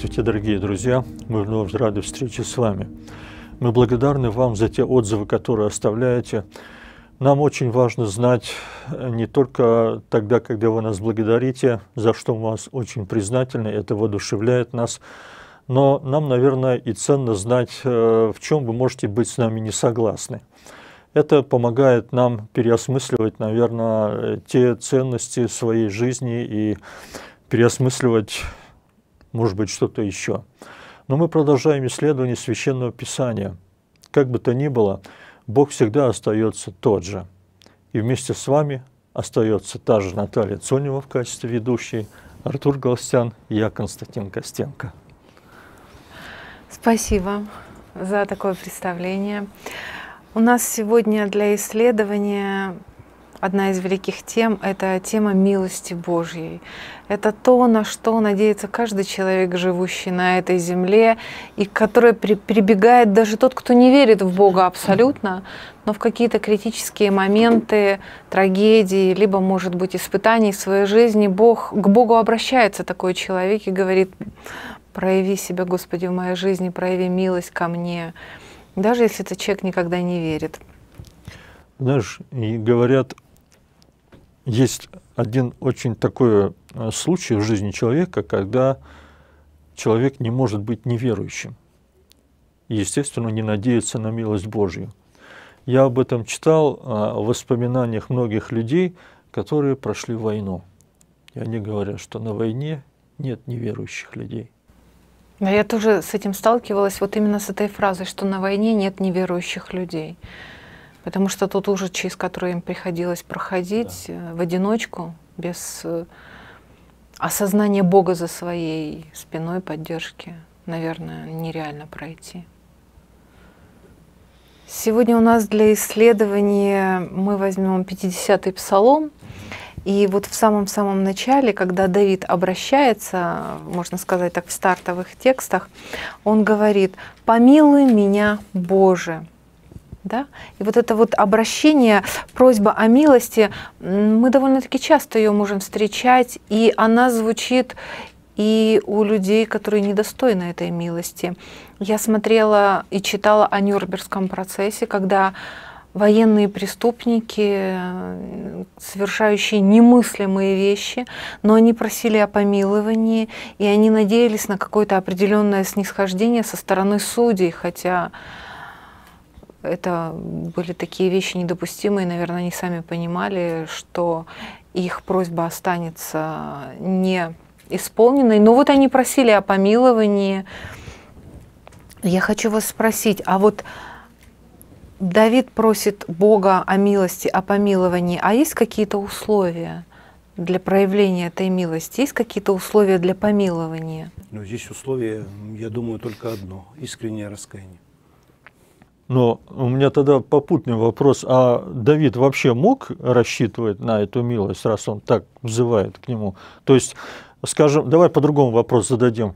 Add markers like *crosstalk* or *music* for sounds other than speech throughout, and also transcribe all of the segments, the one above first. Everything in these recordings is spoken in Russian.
Здравствуйте, дорогие друзья! Мы вновь рады встрече с вами. Мы благодарны вам за те отзывы, которые оставляете. Нам очень важно знать э, не только тогда, когда вы нас благодарите, за что мы вас очень признательны, это воодушевляет нас, но нам, наверное, и ценно знать, э, в чем вы можете быть с нами не согласны. Это помогает нам переосмысливать, наверное, э, те ценности своей жизни и переосмысливать может быть, что-то еще. Но мы продолжаем исследование Священного Писания. Как бы то ни было, Бог всегда остается тот же. И вместе с вами остается та же Наталья Цонева в качестве ведущей, Артур Галстян и я, Константин Костенко. Спасибо за такое представление. У нас сегодня для исследования одна из великих тем — это тема милости Божьей. Это то, на что надеется каждый человек, живущий на этой земле, и к которой при, прибегает даже тот, кто не верит в Бога абсолютно, но в какие-то критические моменты, трагедии, либо, может быть, испытаний в своей жизни Бог, к Богу обращается такой человек и говорит, прояви себя, Господи, в моей жизни, прояви милость ко мне, даже если этот человек никогда не верит. Знаешь, говорят есть один очень такой э, случай в жизни человека, когда человек не может быть неверующим. И, естественно, не надеется на милость Божью. Я об этом читал э, в воспоминаниях многих людей, которые прошли войну. И они говорят, что на войне нет неверующих людей. Да, я тоже с этим сталкивалась, вот именно с этой фразой, что на войне нет неверующих людей. Потому что тот ужас, через который им приходилось проходить да. Э, в одиночку, без э, осознания Бога за своей спиной поддержки, наверное, нереально пройти. Сегодня у нас для исследования мы возьмем 50-й псалом. И вот в самом-самом начале, когда Давид обращается, можно сказать так, в стартовых текстах, он говорит «Помилуй меня, Боже, да? И вот это вот обращение, просьба о милости, мы довольно-таки часто ее можем встречать, и она звучит и у людей, которые недостойны этой милости. Я смотрела и читала о Нюрнбергском процессе, когда военные преступники, совершающие немыслимые вещи, но они просили о помиловании, и они надеялись на какое-то определенное снисхождение со стороны судей, хотя это были такие вещи недопустимые, наверное, они сами понимали, что их просьба останется не исполненной. Но вот они просили о помиловании. Я хочу вас спросить, а вот Давид просит Бога о милости, о помиловании, а есть какие-то условия для проявления этой милости? Есть какие-то условия для помилования? Ну, здесь условие, я думаю, только одно – искреннее раскаяние. Но у меня тогда попутный вопрос, а Давид вообще мог рассчитывать на эту милость, раз он так взывает к нему? То есть, скажем, давай по-другому вопрос зададим.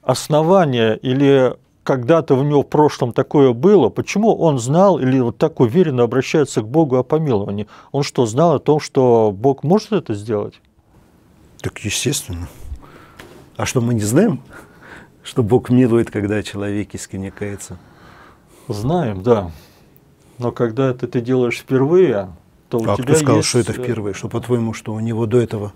Основание или когда-то в него в прошлом такое было, почему он знал или вот так уверенно обращается к Богу о помиловании? Он что, знал о том, что Бог может это сделать? Так естественно. А что мы не знаем, что Бог милует, когда человек искренне кается? Знаем, да. Но когда это ты делаешь впервые, то у а тебя кто сказал, есть... что это э, впервые? Что по-твоему, что у него до этого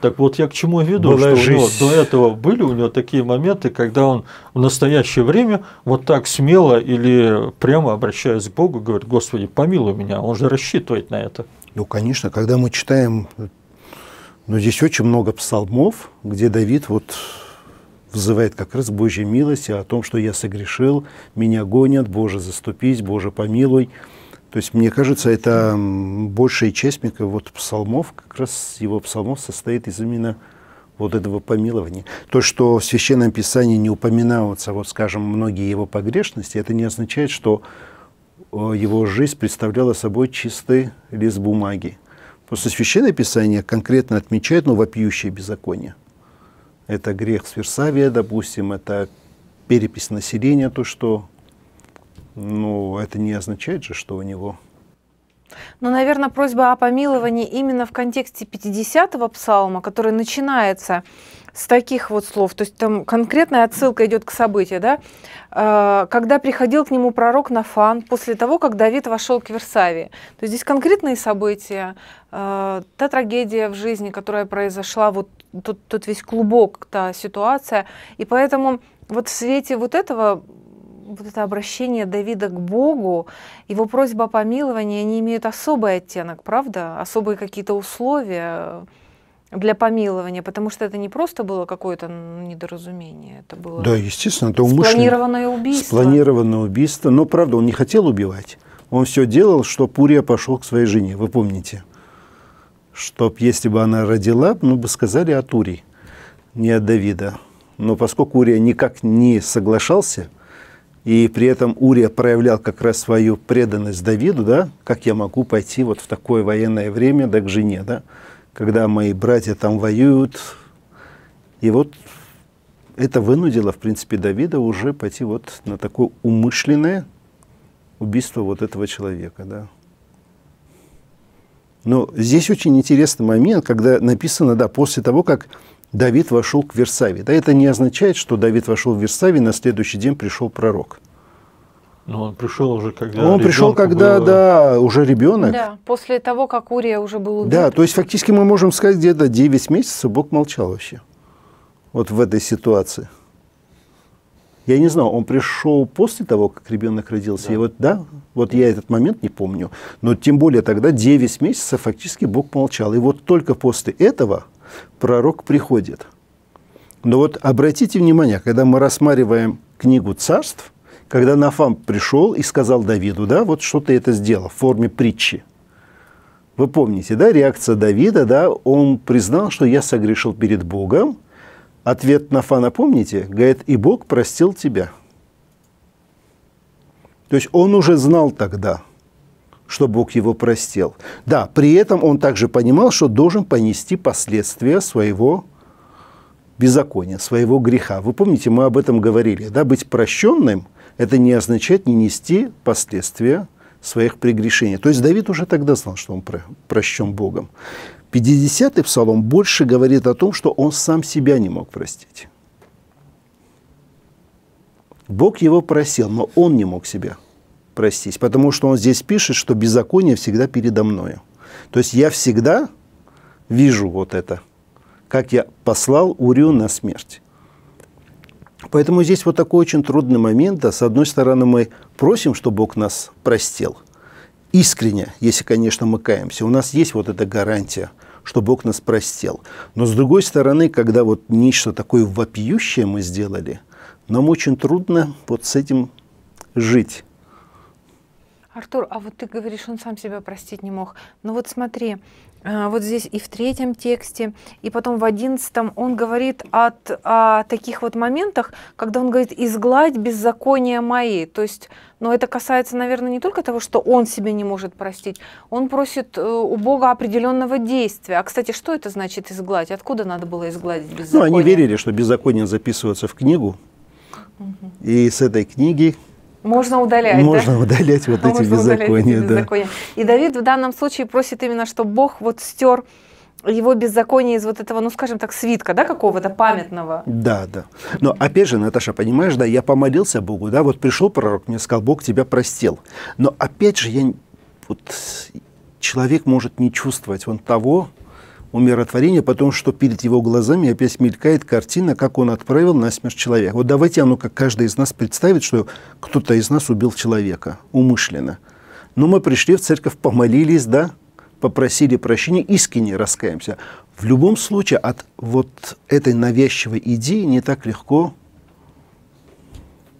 так вот я к чему веду, Была что жизнь. у него, до этого были у него такие моменты, когда он в настоящее время вот так смело или прямо обращаясь к Богу, говорит, Господи, помилуй меня, он же рассчитывает на это. Ну, конечно, когда мы читаем, э, ну, здесь очень много псалмов, где Давид вот взывает как раз Божьей милости о том, что я согрешил, меня гонят, Боже, заступись, Боже, помилуй. То есть, мне кажется, это большая часть вот псалмов, как раз его псалмов состоит из именно вот этого помилования. То, что в Священном Писании не упоминаются, вот, скажем, многие его погрешности, это не означает, что э, его жизнь представляла собой чистый лист бумаги. Просто Священное Писание конкретно отмечает, ну, вопиющее беззаконие. Это грех сверсавия, допустим, это перепись населения, то что, ну, это не означает же, что у него но, ну, наверное, просьба о помиловании именно в контексте 50-го псалма, который начинается с таких вот слов, то есть там конкретная отсылка идет к событию, да, а, когда приходил к нему пророк Нафан после того, как Давид вошел к Версавии. То есть здесь конкретные события, а, та трагедия в жизни, которая произошла, вот тот, тот весь клубок, та ситуация. И поэтому вот в свете вот этого вот это обращение Давида к Богу, его просьба о помиловании, они имеют особый оттенок, правда? Особые какие-то условия, для помилования, потому что это не просто было какое-то недоразумение, это было да, естественно, это спланированное убийство. Спланированное убийство, но правда, он не хотел убивать. Он все делал, что Пурия пошел к своей жене, вы помните. Чтоб, если бы она родила, ну бы сказали от Урии, не от Давида. Но поскольку Урия никак не соглашался, и при этом Урия проявлял как раз свою преданность Давиду, да, как я могу пойти вот в такое военное время, да, к жене, да, когда мои братья там воюют. И вот это вынудило, в принципе, Давида уже пойти вот на такое умышленное убийство вот этого человека, да. Но здесь очень интересный момент, когда написано, да, после того, как Давид вошел к Версаве. Да, это не означает, что Давид вошел в Версаве, на следующий день пришел пророк – но ну, он пришел уже когда. Он пришел когда, было... да, уже ребенок. Да, после того, как Урия уже был убит. Да, то есть фактически мы можем сказать, где-то 9 месяцев Бог молчал вообще. Вот в этой ситуации. Я не знал, он пришел после того, как ребенок родился. Да. И вот, да, вот я этот момент не помню. Но тем более тогда 9 месяцев фактически Бог молчал. И вот только после этого пророк приходит. Но вот обратите внимание, когда мы рассматриваем книгу царств, когда Нафам пришел и сказал Давиду, да, вот что ты это сделал в форме притчи. Вы помните, да, реакция Давида, да, он признал, что я согрешил перед Богом. Ответ Нафана, помните, говорит, и Бог простил тебя. То есть он уже знал тогда, что Бог его простил. Да, при этом он также понимал, что должен понести последствия своего беззакония, своего греха. Вы помните, мы об этом говорили, да, быть прощенным – это не означает не нести последствия своих прегрешений. То есть Давид уже тогда знал, что он прощен Богом. 50-й псалом больше говорит о том, что он сам себя не мог простить. Бог его просил, но он не мог себя простить, потому что он здесь пишет, что беззаконие всегда передо мною. То есть я всегда вижу вот это, как я послал Урию на смерть. Поэтому здесь вот такой очень трудный момент. Да, с одной стороны, мы просим, чтобы Бог нас простил. Искренне, если, конечно, мы каемся. У нас есть вот эта гарантия, что Бог нас простил. Но с другой стороны, когда вот нечто такое вопиющее мы сделали, нам очень трудно вот с этим жить. Артур, а вот ты говоришь, он сам себя простить не мог. Но ну вот смотри, а, вот здесь и в третьем тексте, и потом в одиннадцатом он говорит от, о таких вот моментах, когда он говорит «изгладь беззаконие мои». То есть, но это касается, наверное, не только того, что он себе не может простить, он просит э, у Бога определенного действия. А, кстати, что это значит «изгладь»? Откуда надо было изгладить беззаконие? Ну, они верили, что беззаконие записывается в книгу, угу. и с этой книги можно удалять. Можно да? удалять вот *laughs* эти Можно беззакония, эти беззакония. Да. И Давид в данном случае просит именно, чтобы Бог вот стер его беззаконие из вот этого, ну скажем так, свитка, да, какого-то памятного. Да, да. Но опять же, Наташа, понимаешь, да, я помолился Богу, да, вот пришел пророк, мне сказал, Бог тебя простил. Но опять же, я вот человек может не чувствовать он того, умиротворения, потому что перед его глазами опять мелькает картина, как он отправил на смерть человека. Вот давайте оно, как каждый из нас представит, что кто-то из нас убил человека умышленно. Но ну, мы пришли в церковь, помолились, да, попросили прощения, искренне раскаемся. В любом случае от вот этой навязчивой идеи не так легко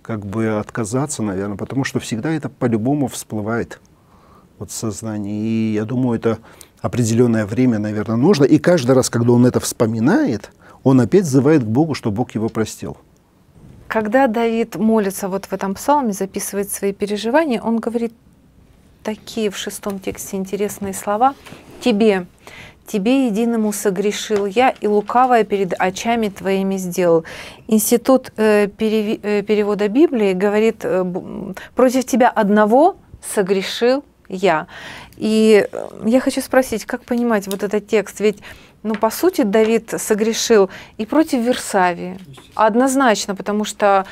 как бы отказаться, наверное, потому что всегда это по-любому всплывает вот сознание. И я думаю, это определенное время, наверное, нужно. И каждый раз, когда он это вспоминает, он опять взывает к Богу, что Бог его простил. Когда Давид молится вот в этом псалме, записывает свои переживания, он говорит такие в шестом тексте интересные слова. «Тебе, тебе единому согрешил я, и лукавое перед очами твоими сделал». Институт э, перев... э, перевода Библии говорит, э, «Против тебя одного согрешил я». И э, я хочу спросить, как понимать вот этот текст? Ведь, ну, по сути, Давид согрешил и против Версавии. Однозначно, потому что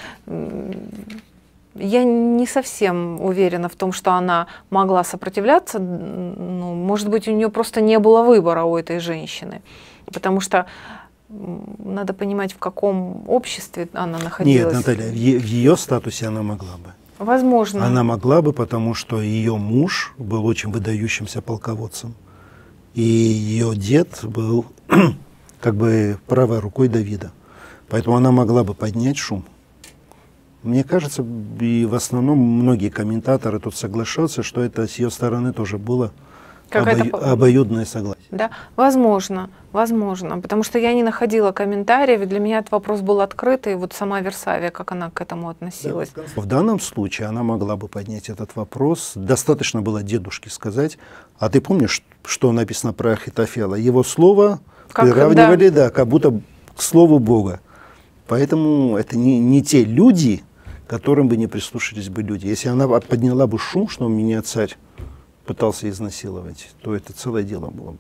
я не совсем уверена в том, что она могла сопротивляться. Ну, может быть, у нее просто не было выбора у этой женщины. Потому что надо понимать, в каком обществе она находилась. Нет, Наталья, в ее статусе она могла бы. Возможно. Она могла бы, потому что ее муж был очень выдающимся полководцем. И ее дед был *clears throat* как бы правой рукой Давида. Поэтому она могла бы поднять шум. Мне кажется, и в основном многие комментаторы тут соглашаются, что это с ее стороны тоже было Обою... Обоюдное согласие. Да, возможно, возможно, потому что я не находила комментариев, для меня этот вопрос был открытый, вот сама Версавия, как она к этому относилась. Да, в данном случае она могла бы поднять этот вопрос, достаточно было дедушке сказать, а ты помнишь, что написано про Ахитофела? Его слово как, приравнивали, да. да, как будто к слову Бога. Поэтому это не, не те люди, которым бы не прислушались бы люди. Если она подняла бы шум, что у меня царь пытался изнасиловать, то это целое дело было бы.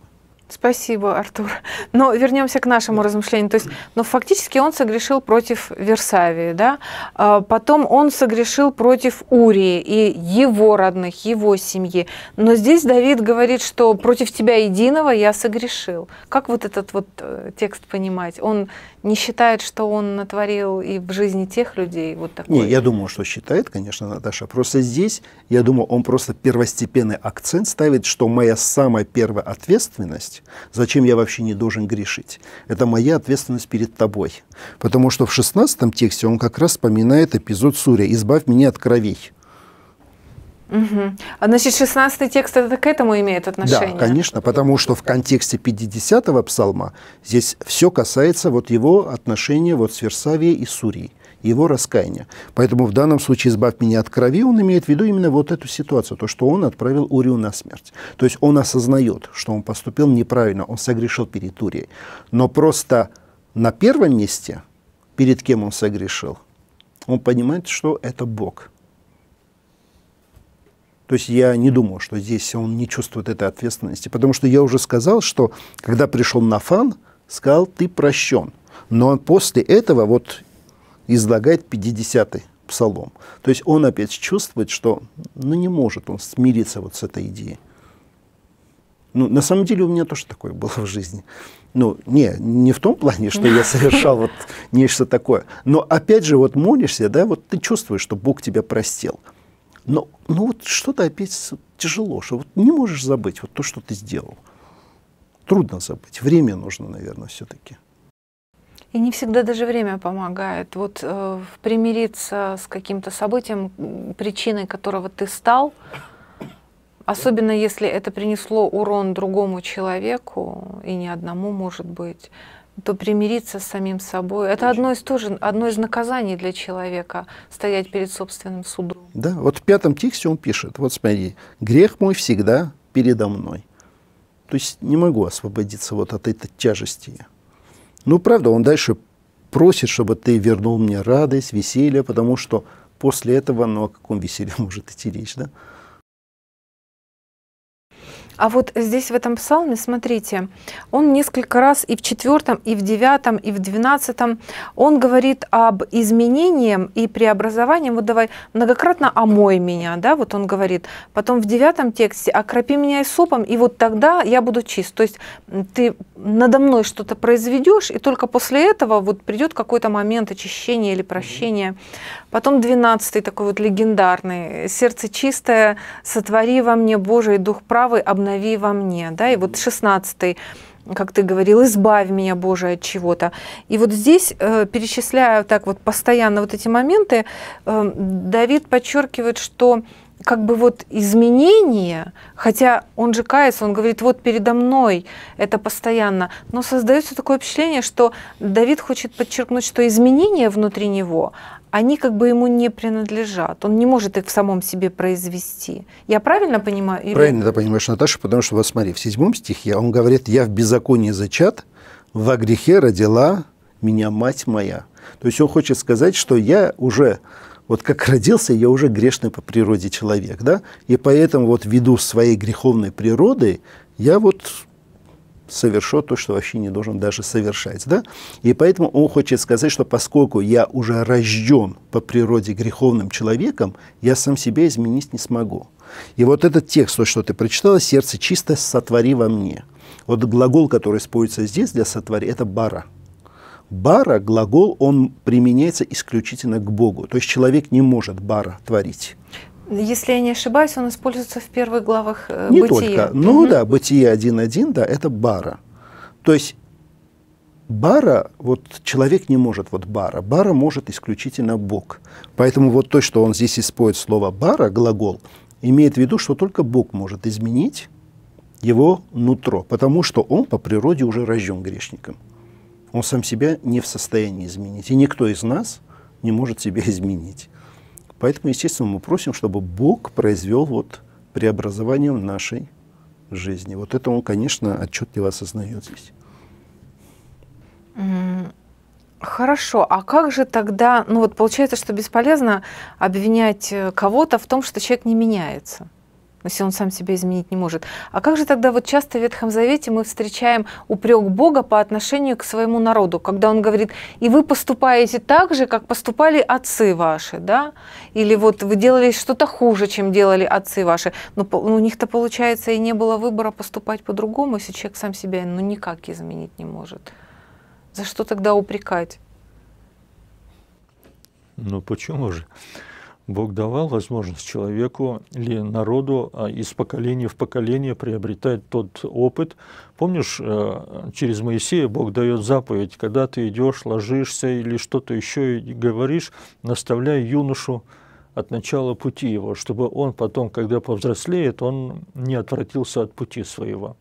Спасибо, Артур. *laughs* Но вернемся к нашему размышлению. То есть, ну, фактически он согрешил против Версавии, да? А потом он согрешил против Урии и его родных, его семьи. Но здесь Давид говорит, что против тебя единого я согрешил. Как вот этот вот э, текст понимать? Он не считает, что он натворил и в жизни тех людей вот такой? Не, я думаю, что считает, конечно, Наташа. Просто здесь, я думаю, он просто первостепенный акцент ставит, что моя самая первая ответственность грешить? Зачем я вообще не должен грешить? Это моя ответственность перед тобой. Потому что в 16 тексте он как раз вспоминает эпизод Суря «Избавь меня от кровей». Угу. А значит, 16 текст это к этому имеет отношение? Да, конечно, потому что в контексте 50-го псалма здесь все касается вот его отношения вот с Версавией и Сурией его раскаяния. Поэтому в данном случае «избавь меня от крови» он имеет в виду именно вот эту ситуацию, то, что он отправил Урию на смерть. То есть он осознает, что он поступил неправильно, он согрешил перед Урией. Но просто на первом месте, перед кем он согрешил, он понимает, что это Бог. То есть я не думал, что здесь он не чувствует этой ответственности, потому что я уже сказал, что когда пришел Нафан, сказал, ты прощен. Но после этого, вот излагает 50-й псалом. То есть он опять чувствует, что ну, не может он смириться вот с этой идеей. Ну, на самом деле у меня тоже такое было в жизни. Ну, не, не в том плане, что я совершал вот нечто такое. Но опять же, вот молишься, да, вот ты чувствуешь, что Бог тебя простил. Но, ну вот что-то опять тяжело, что вот не можешь забыть вот то, что ты сделал. Трудно забыть. Время нужно, наверное, все-таки. И не всегда даже время помогает. Вот э, примириться с каким-то событием, причиной которого ты стал, особенно если это принесло урон другому человеку, и не одному, может быть, то примириться с самим собой. Это одно из тоже одно из наказаний для человека стоять перед собственным судом. Да, вот в пятом тексте он пишет: вот смотри, грех мой всегда передо мной. То есть не могу освободиться вот от этой тяжести. Ну, правда, он дальше просит, чтобы ты вернул мне радость, веселье, потому что после этого, ну, о каком веселье *laughs* может идти речь, да? А вот здесь в этом псалме, смотрите, он несколько раз и в четвертом, и в девятом, и в двенадцатом, он говорит об изменении и преобразовании. Вот давай многократно омой меня, да, вот он говорит. Потом в девятом тексте окропи меня и сопом, и вот тогда я буду чист. То есть ты надо мной что-то произведешь, и только после этого вот придет какой-то момент очищения или прощения. Потом двенадцатый такой вот легендарный. Сердце чистое, сотвори во мне, Божий дух правый, обнажи обнови во мне, да, и вот 16 как ты говорил, избавь меня, Боже, от чего-то. И вот здесь, э, перечисляя так вот постоянно вот эти моменты, э, Давид подчеркивает, что как бы вот изменение, хотя он же кается, он говорит, вот передо мной это постоянно, но создается такое впечатление, что Давид хочет подчеркнуть, что изменение внутри него, они как бы ему не принадлежат. Он не может их в самом себе произвести. Я правильно понимаю? Или... Правильно ты понимаешь, Наташа, потому что, вот смотри, в седьмом стихе он говорит, «Я в беззаконии зачат, во грехе родила меня мать моя». То есть он хочет сказать, что я уже вот как родился, я уже грешный по природе человек, да, и поэтому вот ввиду своей греховной природы я вот совершил то, что вообще не должен даже совершать. Да? И поэтому он хочет сказать, что поскольку я уже рожден по природе греховным человеком, я сам себя изменить не смогу. И вот этот текст, то, что ты прочитала, «Сердце чисто сотвори во мне». Вот глагол, который используется здесь для «сотвори», это «бара». Бара, глагол, он применяется исключительно к Богу. То есть человек не может бара творить. Если я не ошибаюсь, он используется в первых главах э, не бытия. Только. Ну угу. да, бытие 1.1, да, это бара. То есть бара, вот человек не может, вот бара, бара может исключительно Бог. Поэтому вот то, что он здесь использует слово бара, глагол, имеет в виду, что только Бог может изменить его нутро, потому что он по природе уже рожден грешником. Он сам себя не в состоянии изменить, и никто из нас не может себя *laughs* изменить. Поэтому, естественно, мы просим, чтобы Бог произвел вот преобразование в нашей жизни. Вот это он, конечно, отчетливо осознает здесь. Хорошо, а как же тогда, ну вот получается, что бесполезно обвинять э, кого-то в том, что человек не меняется? если он сам себя изменить не может. А как же тогда вот часто в Ветхом Завете мы встречаем упрек Бога по отношению к своему народу, когда он говорит, и вы поступаете так же, как поступали отцы ваши, да? Или вот вы делали что-то хуже, чем делали отцы ваши. Но ну, у них-то, получается, и не было выбора поступать по-другому, если человек сам себя ну, никак изменить не может. За что тогда упрекать? Ну почему же? Бог давал возможность человеку или народу а, из поколения в поколение приобретать тот опыт. Помнишь, э, через Моисея Бог дает заповедь, когда ты идешь, ложишься или что-то еще и говоришь, наставляя юношу от начала пути его, чтобы он потом, когда повзрослеет, он не отвратился от пути своего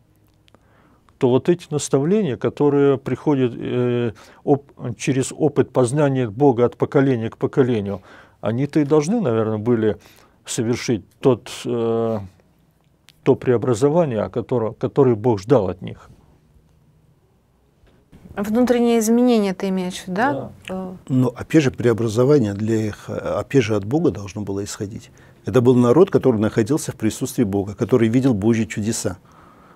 то вот эти наставления, которые приходят э, оп, через опыт познания Бога от поколения к поколению, они-то и должны, наверное, были совершить тот, э, то преобразование, которое, которое Бог ждал от них. Внутренние изменения ты имеешь, да? да. Э, Но ну, опять а же преобразование для их, опять а же от Бога должно было исходить. Это был народ, который находился в присутствии Бога, который видел Божьи чудеса.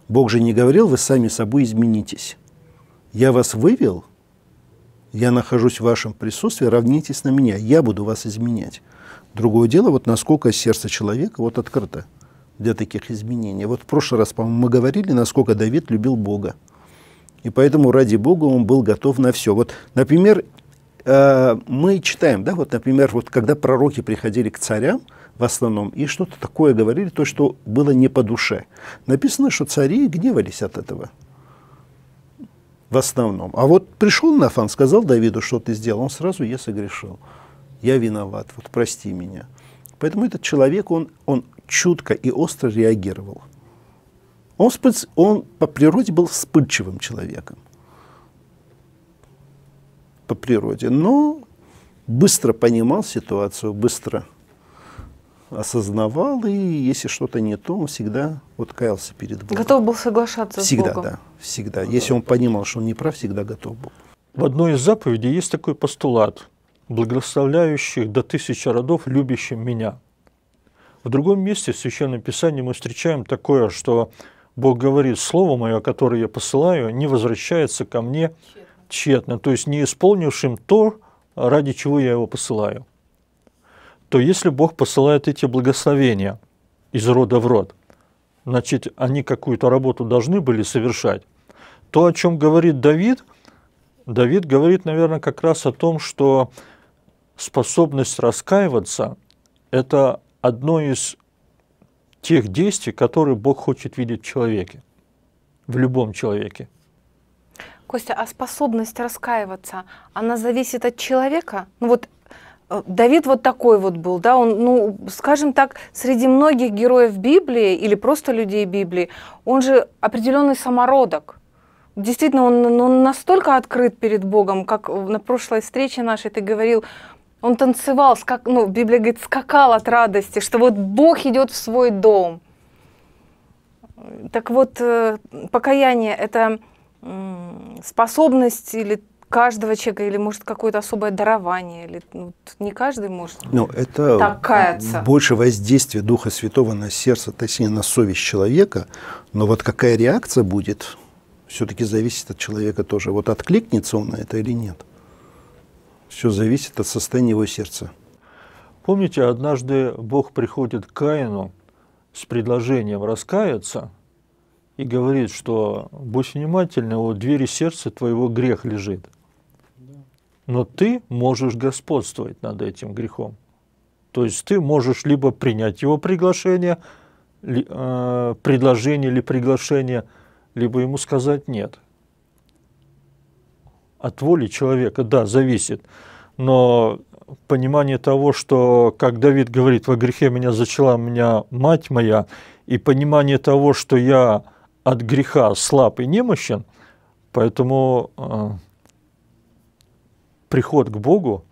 Бог же не говорил, вы сами собой изменитесь. Я вас вывел – я нахожусь в вашем присутствии, равнитесь на меня, я буду вас изменять. Другое дело, вот насколько сердце человека вот открыто для таких изменений. Вот в прошлый раз, по-моему, мы говорили, насколько Давид любил Бога. И поэтому ради Бога он был готов на все. Вот, например, э, мы читаем, да, вот, например, вот когда пророки приходили к царям, в основном, и что-то такое говорили, то, что было не по душе. Написано, что цари гневались от этого в основном. А вот пришел Нафан, сказал Давиду, что ты сделал, он сразу я согрешил. Я виноват, вот прости меня. Поэтому этот человек, он, он чутко и остро реагировал. Он, вспыль, он по природе был вспыльчивым человеком. По природе. Но быстро понимал ситуацию, быстро осознавал, и если что-то не то, он всегда вот каялся перед Богом. Готов был соглашаться всегда, с Богом. Всегда, да, всегда. Ну да. Если он понимал, что он не прав, всегда готов был. В одной из заповедей есть такой постулат «благословляющих до тысячи родов, любящим меня». В другом месте в Священном Писании мы встречаем такое, что Бог говорит, «Слово мое, которое я посылаю, не возвращается ко мне тщетно», тщетно то есть не исполнившим то, ради чего я его посылаю то если Бог посылает эти благословения из рода в род, значит, они какую-то работу должны были совершать. То, о чем говорит Давид, Давид говорит, наверное, как раз о том, что способность раскаиваться – это одно из тех действий, которые Бог хочет видеть в человеке, в любом человеке. Костя, а способность раскаиваться, она зависит от человека? Ну вот Э, Давид вот такой вот был, да, он, ну, скажем так, среди многих героев Библии или просто людей Библии, он же определенный самородок. Действительно, он, ну, он настолько открыт перед Богом, как на прошлой встрече нашей ты говорил, он танцевал, скак, ну, Библия говорит, скакал от радости, что вот Бог идет в свой дом. Так вот, э, покаяние – это способность или каждого человека, или, может, какое-то особое дарование, или ну, не каждый может ну, это так Больше воздействие Духа Святого на сердце, точнее, на совесть человека, но вот какая реакция будет, все-таки зависит от человека тоже. Вот откликнется он на это или нет. Все зависит от состояния его сердца. Помните, однажды Бог приходит к Каину с предложением раскаяться и говорит, что будь внимательна, у двери сердца твоего грех лежит но ты можешь господствовать над этим грехом. То есть ты можешь либо принять его приглашение, э, предложение или приглашение, либо ему сказать нет. От воли человека, да, зависит. Но понимание того, что, как Давид говорит, во грехе меня зачала меня мать моя, и понимание того, что я от греха слаб и немощен, поэтому э, приход к Богу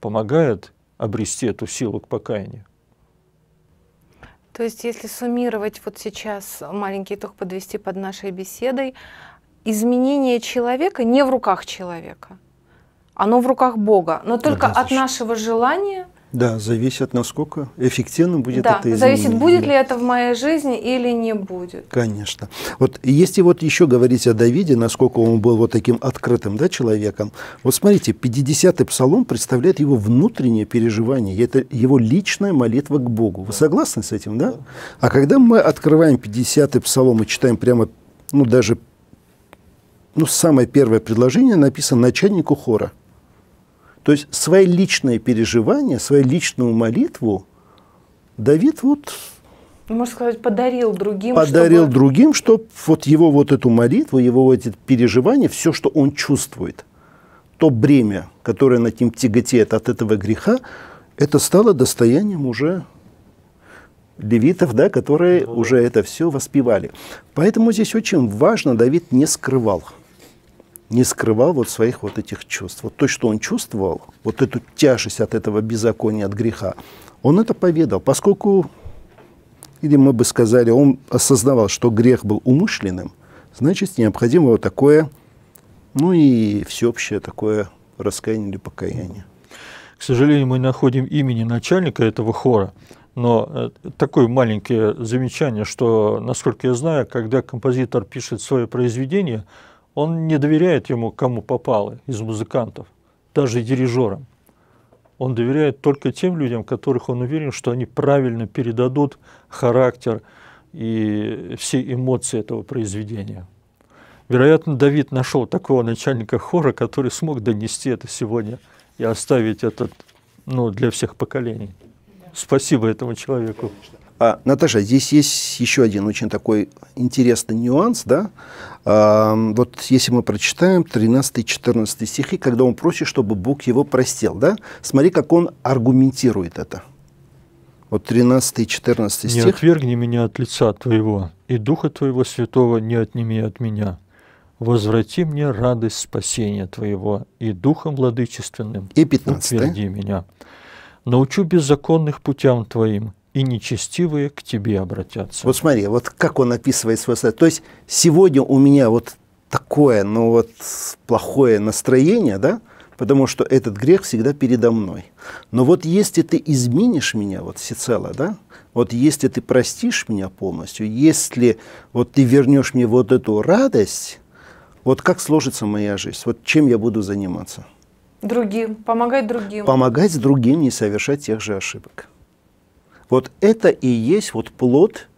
помогает обрести эту силу к покаянию. То есть, если суммировать вот сейчас маленький итог подвести под нашей беседой, изменение человека не в руках человека, оно в руках Бога, но только Однозначно. от нашего желания да, зависит, насколько эффективно будет да, это изменение. зависит, будет ли это в моей жизни или не будет. Конечно. Вот если вот еще говорить о Давиде, насколько он был вот таким открытым да, человеком, вот смотрите, 50-й псалом представляет его внутреннее переживание, это его личная молитва к Богу. Вы согласны с этим, да? А когда мы открываем 50-й псалом и читаем прямо, ну даже, ну самое первое предложение написано начальнику хора – то есть свои личные переживания, свою личную молитву Давид вот можно сказать, подарил другим. Подарил чтобы... другим, чтобы вот его вот эту молитву, его вот эти переживания, все, что он чувствует, то бремя, которое над ним тяготеет от этого греха, это стало достоянием уже левитов, да, которые ну уже это все воспевали. Поэтому здесь очень важно, Давид не скрывал не скрывал вот своих вот этих чувств. Вот то, что он чувствовал, вот эту тяжесть от этого беззакония, от греха, он это поведал, поскольку, или мы бы сказали, он осознавал, что грех был умышленным, значит, необходимо вот такое, ну и всеобщее такое раскаяние или покаяние. К сожалению, мы находим имени начальника этого хора, но э, такое маленькое замечание, что, насколько я знаю, когда композитор пишет свое произведение – он не доверяет ему, кому попало из музыкантов, даже дирижерам. Он доверяет только тем людям, которых он уверен, что они правильно передадут характер и все эмоции этого произведения. Вероятно, Давид нашел такого начальника хора, который смог донести это сегодня и оставить этот ну, для всех поколений. Спасибо этому человеку. Конечно. А, Наташа, здесь есть еще один очень такой интересный нюанс, да? А, вот если мы прочитаем 13-14 стихи, когда он просит, чтобы Бог его простил, да? Смотри, как он аргументирует это. Вот 13 и 14 стих. «Не отвергни меня от лица твоего, и духа твоего святого не отними от меня. Возврати мне радость спасения твоего, и духом владычественным и 15, утверди да? меня. Научу беззаконных путям твоим, и нечестивые к тебе обратятся. Вот смотри, вот как он описывает свой состояние. То есть сегодня у меня вот такое, ну вот плохое настроение, да, потому что этот грех всегда передо мной. Но вот если ты изменишь меня вот всецело, да, вот если ты простишь меня полностью, если вот ты вернешь мне вот эту радость, вот как сложится моя жизнь, вот чем я буду заниматься? Другим, помогать другим. Помогать другим не совершать тех же ошибок. Вот это и есть вот плод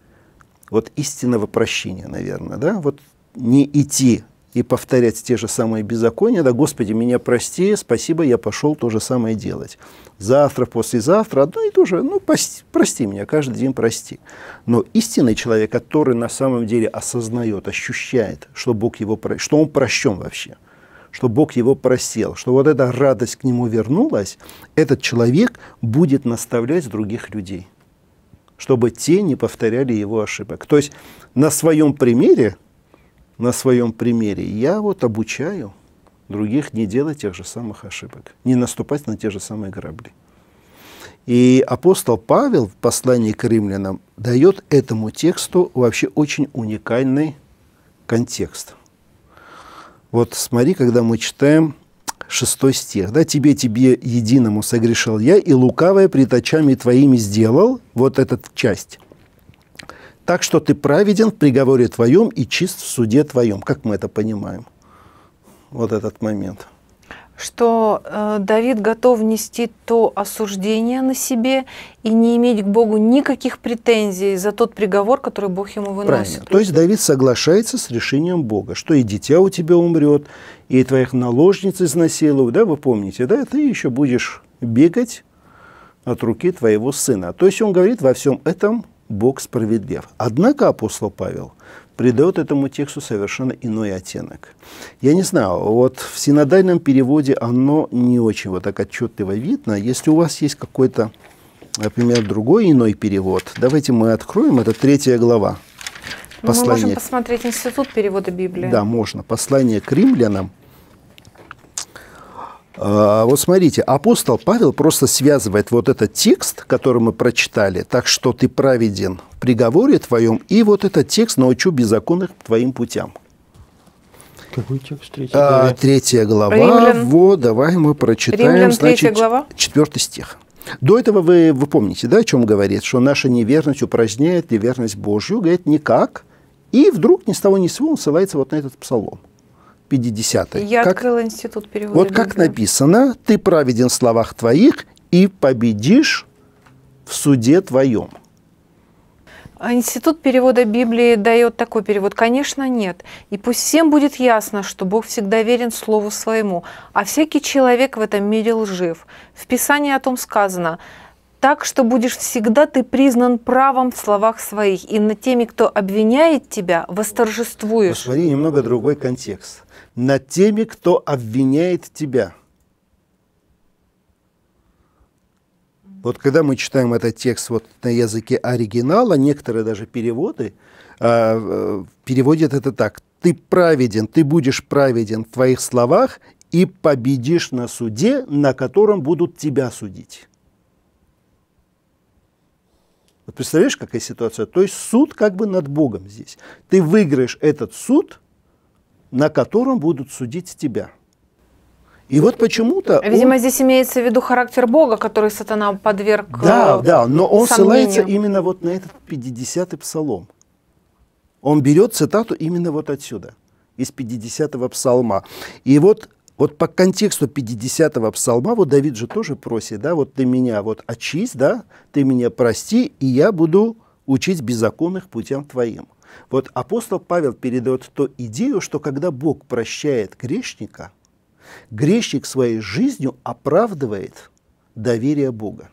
вот истинного прощения, наверное, да? Вот не идти и повторять те же самые беззакония, да, Господи, меня прости, спасибо, я пошел то же самое делать. Завтра, послезавтра, одно и то же, ну, прости, прости меня, каждый день прости. Но истинный человек, который на самом деле осознает, ощущает, что Бог его, что он прощен вообще, что Бог его просил, что вот эта радость к нему вернулась, этот человек будет наставлять других людей чтобы те не повторяли его ошибок. То есть на своем примере, на своем примере я вот обучаю других не делать тех же самых ошибок, не наступать на те же самые грабли. И апостол Павел в послании к римлянам дает этому тексту вообще очень уникальный контекст. Вот смотри, когда мы читаем шестой стих, да, «Тебе, тебе единому согрешил я, и лукавое пред очами твоими сделал». Вот эта часть. «Так что ты праведен в приговоре твоем и чист в суде твоем». Как мы это понимаем? Вот этот момент – что э, Давид готов нести то осуждение на себе и не иметь к Богу никаких претензий за тот приговор, который Бог ему выносит. Правильно. То есть Давид соглашается с решением Бога, что и дитя у тебя умрет, и твоих наложниц изнасилуют, да, вы помните, да, ты еще будешь бегать от руки твоего сына. То есть он говорит, во всем этом Бог справедлив. Однако апостол Павел придает этому тексту совершенно иной оттенок. Я не знаю, вот в синодальном переводе оно не очень вот так отчетливо видно. Если у вас есть какой-то, например, другой иной перевод, давайте мы откроем, это третья глава. Послание... Мы можем посмотреть Институт перевода Библии. Да, можно. Послание к римлянам, а, вот смотрите, апостол Павел просто связывает вот этот текст, который мы прочитали, так что ты праведен в приговоре твоем, и вот этот текст научу беззаконных твоим путям. Какой текст? Третья а, глава. А, третья глава. Римлян. Вот, давай мы прочитаем. Римлян, значит, глава. четвертый стих. До этого вы, вы помните, да, о чем говорит? Что наша неверность упраздняет неверность Божью. Говорит, никак. И вдруг ни с того ни с сего он ссылается вот на этот псалом. 50. Я как, открыла институт перевода. Вот как Библии. написано, ты праведен в словах твоих и победишь в суде твоем. А институт перевода Библии дает такой перевод? Конечно, нет. И пусть всем будет ясно, что Бог всегда верен Слову Своему, а всякий человек в этом мире лжив. В Писании о том сказано, так что будешь всегда ты признан правом в словах своих, и над теми, кто обвиняет тебя, восторжествуешь. Посмотри, немного другой контекст над теми, кто обвиняет тебя. Вот когда мы читаем этот текст вот на языке оригинала, некоторые даже переводы а, э, переводят это так. Ты праведен, ты будешь праведен в твоих словах и победишь на суде, на котором будут тебя судить. Вот представляешь, какая ситуация? То есть суд как бы над Богом здесь. Ты выиграешь этот суд – на котором будут судить тебя. И вот почему-то... Видимо, он... здесь имеется в виду характер Бога, который сатана подверг э, Да, э, да, но он сомнению. ссылается именно вот на этот 50-й псалом. Он берет цитату именно вот отсюда, из 50-го псалма. И вот, вот по контексту 50-го псалма, вот Давид же тоже просит, да, вот ты меня вот очисть, да, ты меня прости, и я буду учить беззаконных путям твоим». Вот апостол Павел передает ту идею, что когда Бог прощает грешника, грешник своей жизнью оправдывает доверие Бога.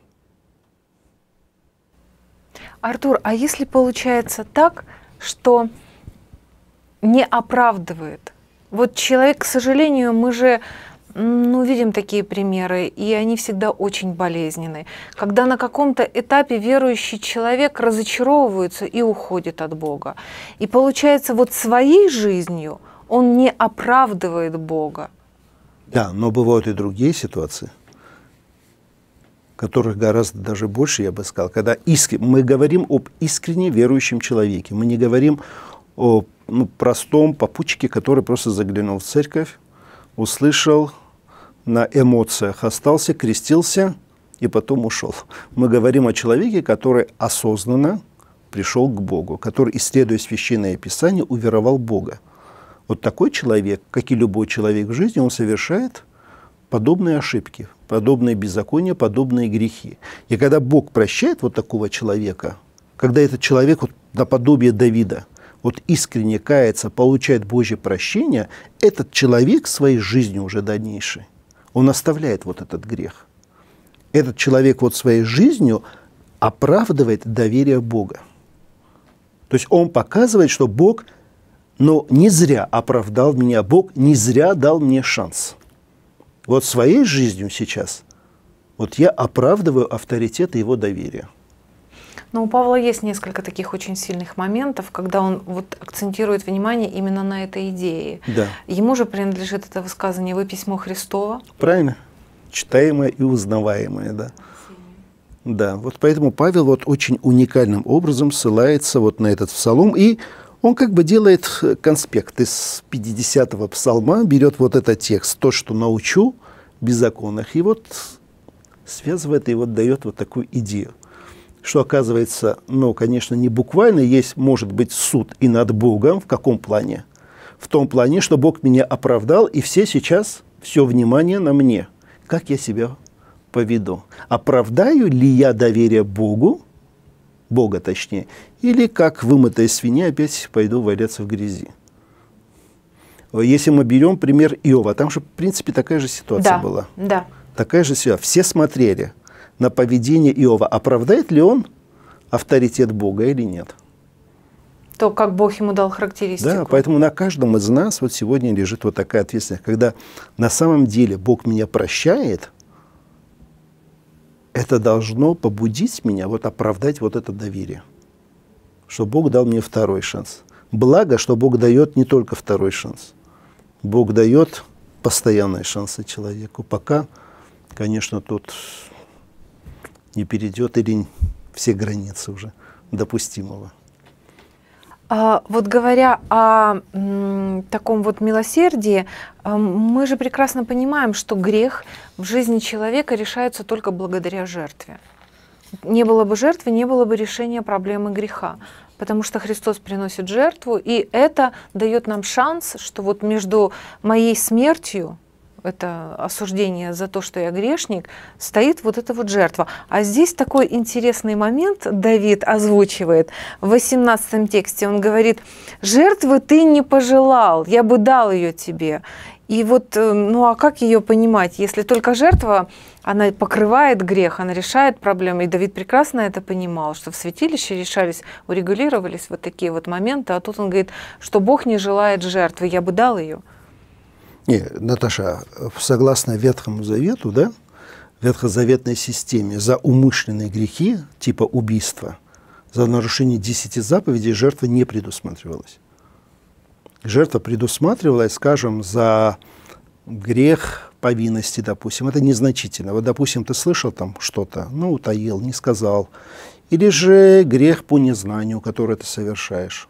Артур, а если получается так, что не оправдывает? Вот человек, к сожалению, мы же ну, видим такие примеры, и они всегда очень болезненные, Когда на каком-то этапе верующий человек разочаровывается и уходит от Бога. И получается, вот своей жизнью он не оправдывает Бога. Да, но бывают и другие ситуации которых гораздо даже больше, я бы сказал, когда иск... мы говорим об искренне верующем человеке, мы не говорим о ну, простом попутчике, который просто заглянул в церковь, услышал, на эмоциях остался, крестился и потом ушел. Мы говорим о человеке, который осознанно пришел к Богу, который, исследуя Священное Писание, уверовал Бога. Вот такой человек, как и любой человек в жизни, он совершает подобные ошибки, подобные беззакония, подобные грехи. И когда Бог прощает вот такого человека, когда этот человек вот, наподобие Давида, вот искренне кается, получает Божье прощение, этот человек своей жизнью уже дальнейшей он оставляет вот этот грех. Этот человек вот своей жизнью оправдывает доверие Бога. То есть он показывает, что Бог, но ну, не зря оправдал меня, Бог не зря дал мне шанс. Вот своей жизнью сейчас, вот я оправдываю авторитет и его доверие. Но у Павла есть несколько таких очень сильных моментов, когда он вот акцентирует внимание именно на этой идее. Да. Ему же принадлежит это высказывание «Вы письмо Христова. Правильно. Читаемое и узнаваемое, да. Да, вот поэтому Павел вот очень уникальным образом ссылается вот на этот псалом, и он как бы делает э, конспект из 50-го псалма, берет вот этот текст, то, что научу беззаконных, и вот связывает, и вот дает вот такую идею что оказывается, ну, конечно, не буквально есть, может быть, суд и над Богом. В каком плане? В том плане, что Бог меня оправдал, и все сейчас, все внимание на мне. Как я себя поведу? Оправдаю ли я доверие Богу, Бога точнее, или как вымытая свинья опять пойду валяться в грязи? Если мы берем пример Иова, там же, в принципе, такая же ситуация да, была. Да. Такая же ситуация. Все смотрели – на поведение Иова, оправдает ли он авторитет Бога или нет. То, как Бог ему дал характеристику. Да, поэтому на каждом из нас вот сегодня лежит вот такая ответственность. Когда на самом деле Бог меня прощает, это должно побудить меня вот оправдать вот это доверие, что Бог дал мне второй шанс. Благо, что Бог дает не только второй шанс. Бог дает постоянные шансы человеку, пока, конечно, тот не перейдет или все границы уже допустимого. А, вот говоря о м, таком вот милосердии, мы же прекрасно понимаем, что грех в жизни человека решается только благодаря жертве. Не было бы жертвы, не было бы решения проблемы греха потому что Христос приносит жертву, и это дает нам шанс, что вот между моей смертью это осуждение за то, что я грешник, стоит вот эта вот жертва. А здесь такой интересный момент Давид озвучивает. В 18 тексте он говорит, жертвы ты не пожелал, я бы дал ее тебе. И вот, э, ну а как ее понимать, если только жертва, она покрывает грех, она решает проблемы. И Давид прекрасно это понимал, что в святилище решались, урегулировались вот такие вот моменты, а тут он говорит, что Бог не желает жертвы, я бы дал ее. Не, Наташа, согласно Ветхому Завету, да, ветхозаветной системе за умышленные грехи, типа убийства, за нарушение десяти заповедей жертва не предусматривалась. Жертва предусматривалась, скажем, за грех повинности, допустим. Это незначительно. Вот, допустим, ты слышал там что-то, ну, утаил, не сказал. Или же грех по незнанию, который ты совершаешь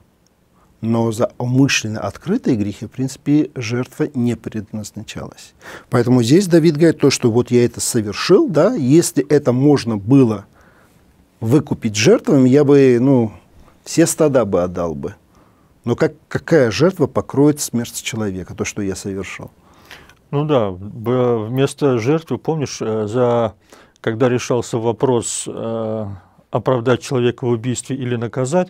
но за умышленно открытые грехи, в принципе, жертва не предназначалась. Поэтому здесь Давид говорит то, что вот я это совершил, да, если это можно было выкупить жертвами, я бы, ну, все стада бы отдал бы. Но как, какая жертва покроет смерть человека, то, что я совершил? Ну да, вместо жертвы, помнишь, э, за, когда решался вопрос э, оправдать человека в убийстве или наказать,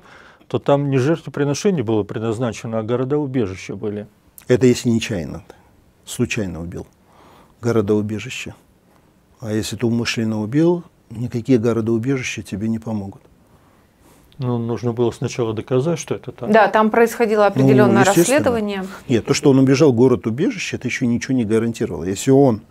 то там не жертвоприношение было предназначено, а города-убежища были. Это если нечаянно, случайно убил. Города-убежища. А если ты умышленно убил, никакие города-убежища тебе не помогут. Ну, нужно было сначала доказать, что это так. Да, там происходило ну, определенное ну, расследование. Нет, то, что он убежал в город-убежище, это еще ничего не гарантировало. Если он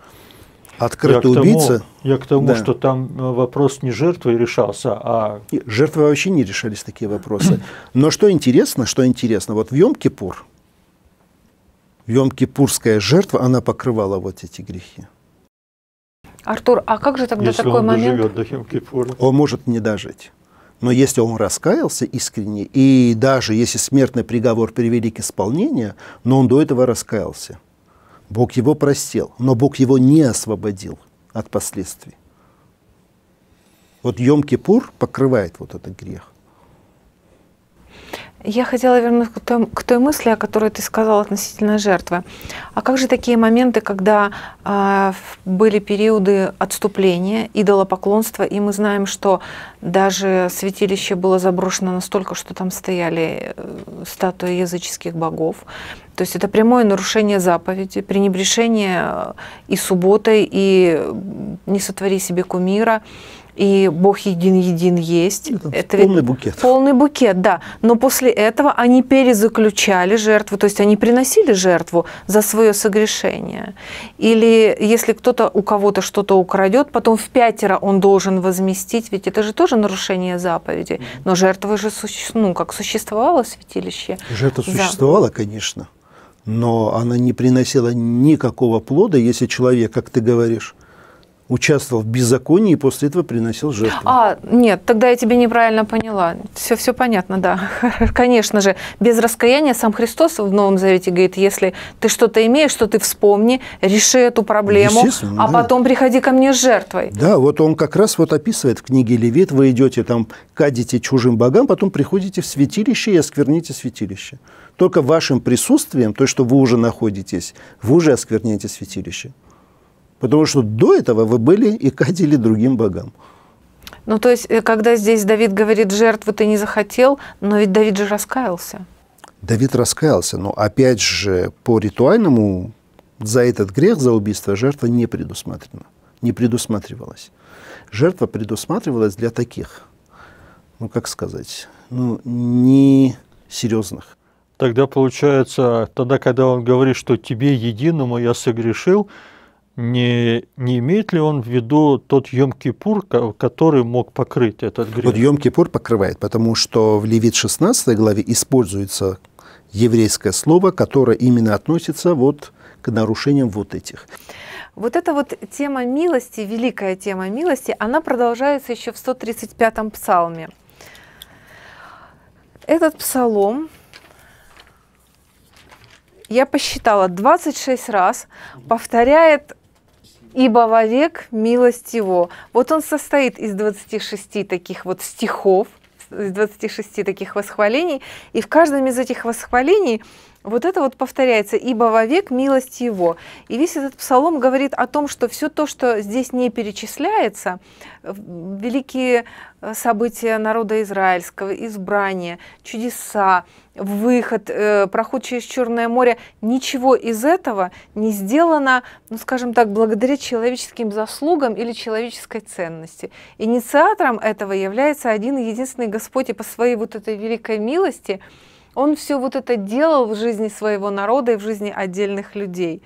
открытый я убийца. Тому, я к тому, да. что там э, вопрос не жертвы решался, а... Жертвы вообще не решались такие вопросы. *clears throat* Но что интересно, что интересно, вот в Йом-Кипур, Йом-Кипурская жертва, она покрывала вот эти грехи. Артур, а как же тогда если такой он момент? до Он может не дожить. Но если он раскаялся искренне, и даже если смертный приговор привели к исполнению, но он до этого раскаялся – Бог его простил, но Бог его не освободил от последствий. Вот Йом-Кипур покрывает вот этот грех. Я хотела вернуться к той, к той мысли, о которой ты сказал относительно жертвы. А как же такие моменты, когда э, были периоды отступления, идолопоклонства, и мы знаем, что даже святилище было заброшено настолько, что там стояли э, статуи языческих богов, то есть это прямое нарушение заповеди, пренебрежение э, и субботой, и не сотвори себе кумира, и Бог един-един есть. Это, это полный ведь... букет. Полный букет, да. Но после этого они перезаключали жертву, то есть они приносили жертву за свое согрешение. Или если кто-то у кого-то что-то украдет, потом в пятеро он должен возместить, ведь это же тоже нарушение заповеди. Но жертва же суще... ну, как существовало святилище. Жертва за... существовала, конечно но она не приносила никакого плода, если человек, как ты говоришь, участвовал в беззаконии и после этого приносил жертву. А, нет, тогда я тебя неправильно поняла. Все, все понятно, да. *laughs* Конечно же, без раскаяния сам Христос в Новом Завете говорит, если ты что-то имеешь, что ты вспомни, реши эту проблему, а да. потом приходи ко мне с жертвой. Да, вот он как раз вот описывает в книге Левит, вы идете там, кадите чужим богам, потом приходите в святилище и оскверните святилище. Только вашим присутствием, то, что вы уже находитесь, вы уже оскверняете святилище. Потому что до этого вы были и кадили другим богам. Ну, то есть, э, когда здесь Давид говорит, жертву ты не захотел, но ведь Давид же раскаялся. Давид раскаялся, но опять же, по ритуальному за этот грех, за убийство жертва не предусмотрена, не предусматривалась. Жертва предусматривалась для таких, ну как сказать, ну не серьезных. Тогда получается, тогда, когда он говорит, что тебе единому я согрешил, не, не имеет ли он в виду тот Йом-Кипур, который мог покрыть этот грех? Вот Йом-Кипур покрывает, потому что в Левит 16 главе используется еврейское слово, которое именно относится вот к нарушениям вот этих. Вот эта вот тема милости, великая тема милости, она продолжается еще в 135-м псалме. Этот псалом я посчитала, 26 раз повторяет «Ибо вовек милость его». Вот он состоит из 26 таких вот стихов, из 26 таких восхвалений, и в каждом из этих восхвалений вот это вот повторяется, ибо вовек милость его. И весь этот псалом говорит о том, что все то, что здесь не перечисляется, великие Э, события народа израильского, избрание, чудеса, выход, э, проход через Черное море, ничего из этого не сделано, ну, скажем так, благодаря человеческим заслугам или человеческой ценности. Инициатором этого является один и единственный Господь, и по своей вот этой великой милости он все вот это делал в жизни своего народа и в жизни отдельных людей.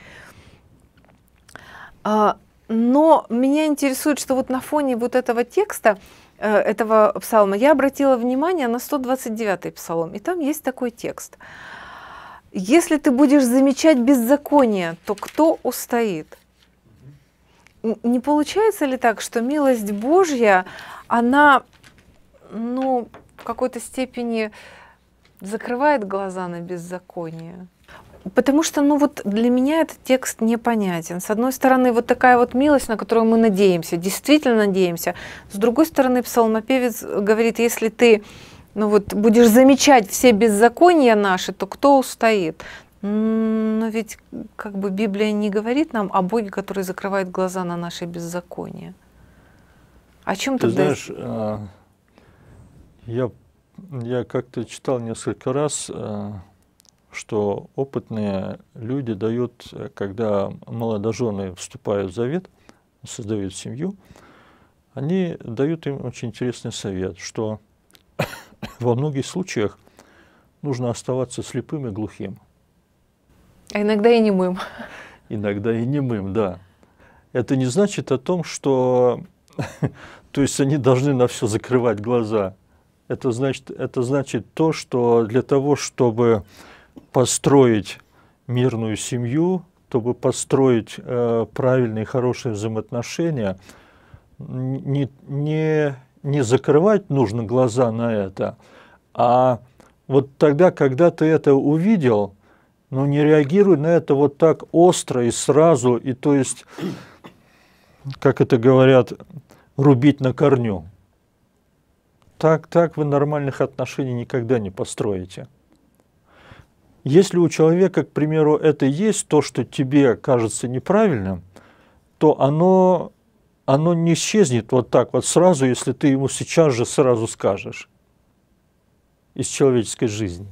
А, но меня интересует, что вот на фоне вот этого текста Э, этого псалма, я обратила внимание на 129 псалом, и там есть такой текст. Если ты будешь замечать беззаконие, то кто устоит? Не получается ли так, что милость Божья, она, ну, в какой-то степени закрывает глаза на беззаконие? Потому что, ну вот для меня этот текст непонятен. С одной стороны, вот такая вот милость, на которую мы надеемся, действительно надеемся. С другой стороны, псалмопевец говорит, если ты ну вот, будешь замечать все беззакония наши, то кто устоит? Но ведь как бы Библия не говорит нам о Боге, который закрывает глаза на наши беззакония. О чем ты тогда... знаешь, а, я, я как-то читал несколько раз а, что опытные люди дают, э, когда молодожены вступают в завет, создают семью, они дают им очень интересный совет, что *coughs* во многих случаях нужно оставаться слепым и глухим. А иногда и немым. Иногда и немым, да. Это не значит о том, что... *laughs* То есть они должны на все закрывать глаза. Это значит, это значит то, что для того, чтобы построить мирную семью, чтобы построить э, правильные, хорошие взаимоотношения, не, не, не закрывать нужно глаза на это, а вот тогда, когда ты это увидел, но ну, не реагируй на это вот так остро и сразу, и то есть, как это говорят, рубить на корню. Так, так вы нормальных отношений никогда не построите. Если у человека, к примеру, это есть то, что тебе кажется неправильным, то оно, оно не исчезнет вот так вот сразу, если ты ему сейчас же сразу скажешь из человеческой жизни.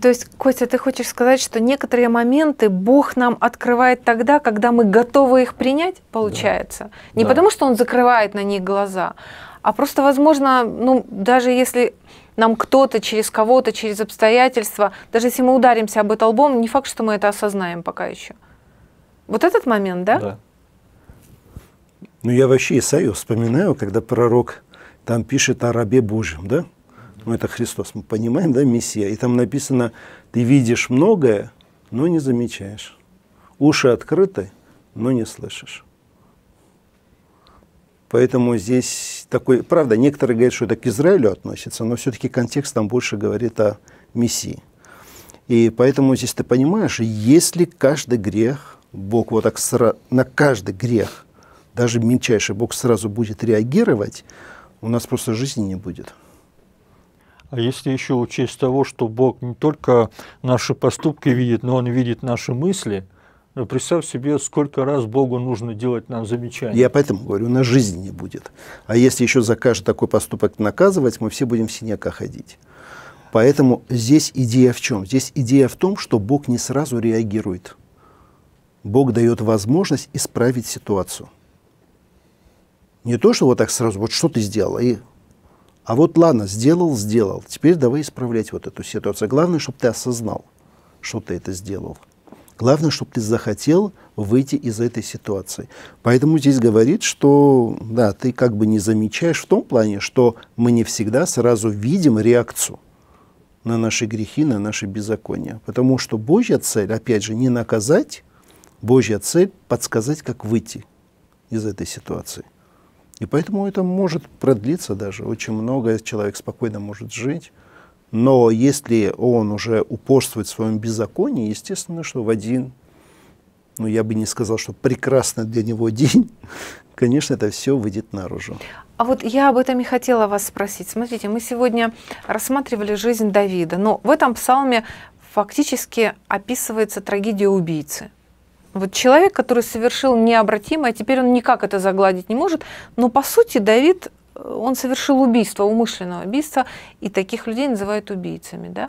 То есть, Костя, ты хочешь сказать, что некоторые моменты Бог нам открывает тогда, когда мы готовы их принять, получается? Да. Не да. потому, что Он закрывает на них глаза, а просто, возможно, ну, даже если нам кто-то через кого-то, через обстоятельства, даже если мы ударимся об этот лбом, не факт, что мы это осознаем пока еще. Вот этот момент, да? Да. Ну, я вообще Исаию вспоминаю, когда пророк там пишет о рабе Божьем, да? Ну, это Христос, мы понимаем, да, Мессия. И там написано, ты видишь многое, но не замечаешь. Уши открыты, но не слышишь. Поэтому здесь такой, правда, некоторые говорят, что это к Израилю относится, но все-таки контекст там больше говорит о Мессии. И поэтому здесь ты понимаешь, если каждый грех, Бог вот так сра- на каждый грех, даже мельчайший Бог сразу будет реагировать, у нас просто жизни не будет. А если еще учесть того, что Бог не только наши поступки видит, но Он видит наши мысли – но ну, представь себе, сколько раз Богу нужно делать нам замечания. Я поэтому говорю, на жизни не будет. А если еще за каждый такой поступок наказывать, мы все будем в синяках ходить. Поэтому здесь идея в чем? Здесь идея в том, что Бог не сразу реагирует. Бог дает возможность исправить ситуацию. Не то, что вот так сразу, вот что ты сделал, и... А вот ладно, сделал, сделал. Теперь давай исправлять вот эту ситуацию. Главное, чтобы ты осознал, что ты это сделал. Главное, чтобы ты захотел выйти из этой ситуации. Поэтому здесь говорит, что да, ты как бы не замечаешь в том плане, что мы не всегда сразу видим реакцию на наши грехи, на наши беззакония. Потому что Божья цель, опять же, не наказать, Божья цель – подсказать, как выйти из этой ситуации. И поэтому это может продлиться даже. Очень много человек спокойно может жить, но если он уже упорствует в своем беззаконии, естественно, что в один, ну я бы не сказал, что прекрасный для него день, *laughs* конечно, это все выйдет наружу. А вот я об этом и хотела вас спросить. Смотрите, мы сегодня рассматривали жизнь Давида, но в этом псалме фактически описывается трагедия убийцы. Вот человек, который совершил необратимое, теперь он никак это загладить не может, но по сути Давид Э, он совершил убийство, умышленное убийство, и таких людей называют убийцами. Да?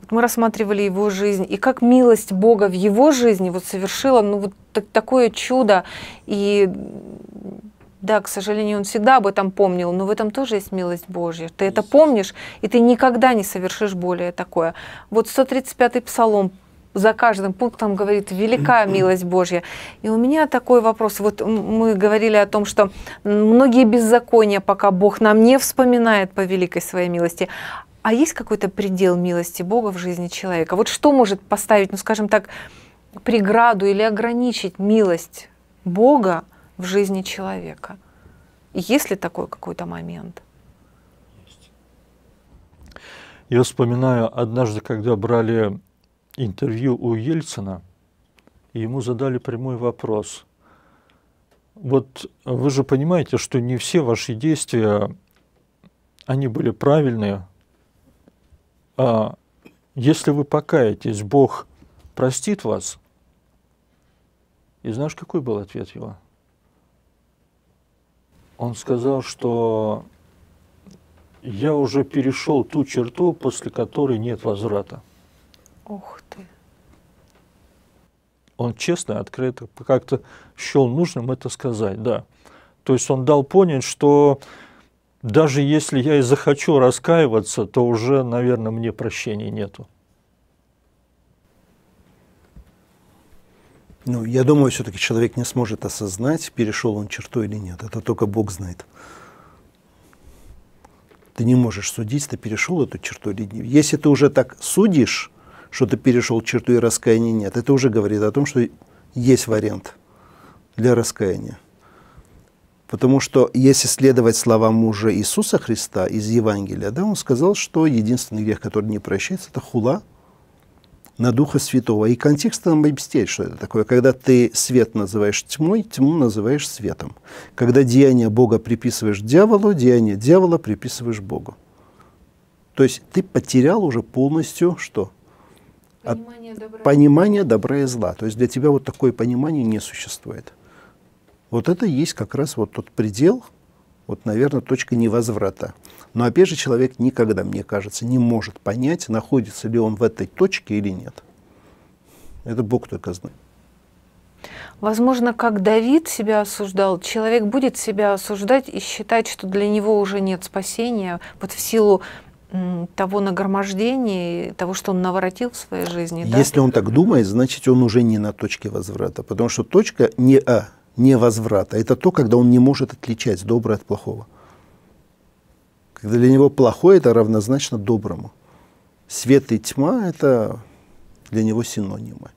Вот мы рассматривали его жизнь, и как милость Бога в его жизни вот совершила ну, вот так, такое чудо. И да, к сожалению, он всегда об этом помнил, но в этом тоже есть милость Божья. Ты это помнишь, и ты никогда не совершишь более такое. Вот 135-й псалом за каждым пунктом говорит великая *clears throat* милость Божья». И у меня такой вопрос. Вот мы говорили о том, что многие беззакония, пока Бог нам не вспоминает по великой своей милости, а есть какой-то предел милости Бога в жизни человека? Вот что может поставить, ну скажем так, преграду или ограничить милость Бога в жизни человека? Есть ли такой какой-то момент? Есть. Я вспоминаю, однажды, когда брали интервью у Ельцина, и ему задали прямой вопрос. Вот вы же понимаете, что не все ваши действия, они были правильные. А если вы покаетесь, Бог простит вас. И знаешь, какой был ответ его? Он сказал, что я уже перешел ту черту, после которой нет возврата. Ох он честно, открыто как-то счел нужным это сказать, да. То есть он дал понять, что даже если я и захочу раскаиваться, то уже, наверное, мне прощения нету. Ну, я думаю, все-таки человек не сможет осознать, перешел он черту или нет. Это только Бог знает. Ты не можешь судить, ты перешел эту черту или нет. Если ты уже так судишь, что ты перешел черту и раскаяния нет. Это уже говорит о том, что есть вариант для раскаяния. Потому что если следовать словам мужа Иисуса Христа из Евангелия, да, он сказал, что единственный грех, который не прощается, это хула на Духа Святого. И контекст нам объясняет, что это такое. Когда ты свет называешь тьмой, тьму называешь светом. Когда деяние Бога приписываешь дьяволу, деяние дьявола приписываешь Богу. То есть ты потерял уже полностью что? Понимание, от добра. понимания добра и зла. То есть для тебя вот такое понимание не существует. Вот это есть как раз вот тот предел, вот, наверное, точка невозврата. Но опять же, человек никогда, мне кажется, не может понять, находится ли он в этой точке или нет. Это Бог только знает. Возможно, как Давид себя осуждал, человек будет себя осуждать и считать, что для него уже нет спасения, вот в силу того нагромождения, того, что он наворотил в своей жизни. Если да? он так думает, значит, он уже не на точке возврата, потому что точка не а, не возврата, это то, когда он не может отличать доброе от плохого. Когда для него плохое – это равнозначно доброму. Свет и тьма – это для него синонимы.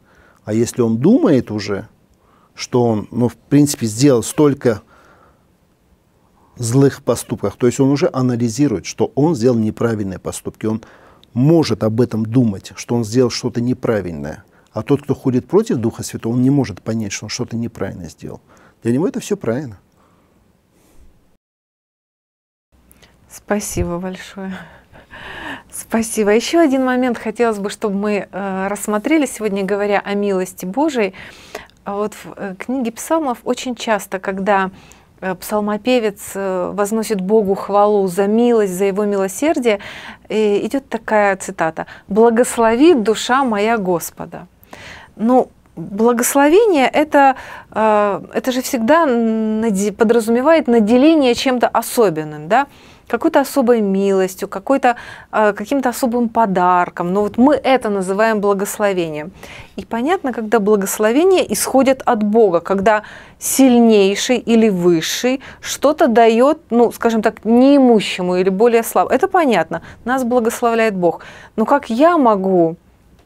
А если он думает уже, что он, ну, в принципе, сделал столько – злых поступках. То есть он уже анализирует, что он сделал неправильные поступки. Он может об этом думать, что он сделал что-то неправильное. А тот, кто ходит против Духа Святого, он не может понять, что он что-то неправильно сделал. Для него это все правильно. Спасибо большое. Спасибо. Еще один момент хотелось бы, чтобы мы э, рассмотрели сегодня, говоря о милости Божией. А вот в э, книге Псалмов очень часто, когда Э, псалмопевец э, возносит Богу хвалу за милость, за его милосердие, и идет такая цитата «Благослови душа моя Господа». Ну, благословение это, э, это же всегда подразумевает наделение чем-то особенным, да? какой-то особой милостью, какой-то, э, каким-то особым подарком. Но вот мы это называем благословением. И понятно, когда благословение исходит от Бога, когда сильнейший или высший что-то дает, ну, скажем так, неимущему или более слабому. Это понятно, нас благословляет Бог. Но как я могу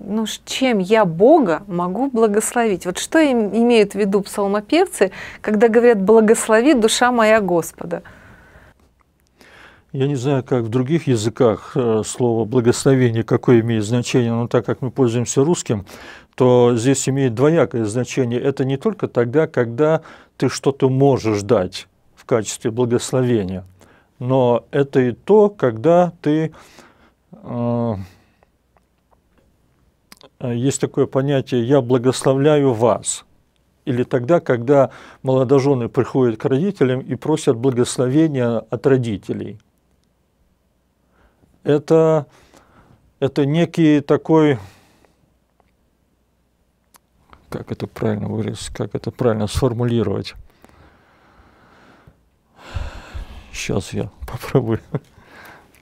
ну, чем я Бога могу благословить? Вот что им имеют в виду псалмопевцы, когда говорят «благослови душа моя Господа»? Я не знаю, как в других языках э, слово «благословение» какое имеет значение, но так как мы пользуемся русским, то здесь имеет двоякое значение. Это не только тогда, когда ты что-то можешь дать в качестве благословения, но это и то, когда ты... Э, есть такое понятие «я благословляю вас» или тогда, когда молодожены приходят к родителям и просят благословения от родителей – это, это некий такой, как это правильно выразить, как это правильно сформулировать. Сейчас я *laughs* попробую.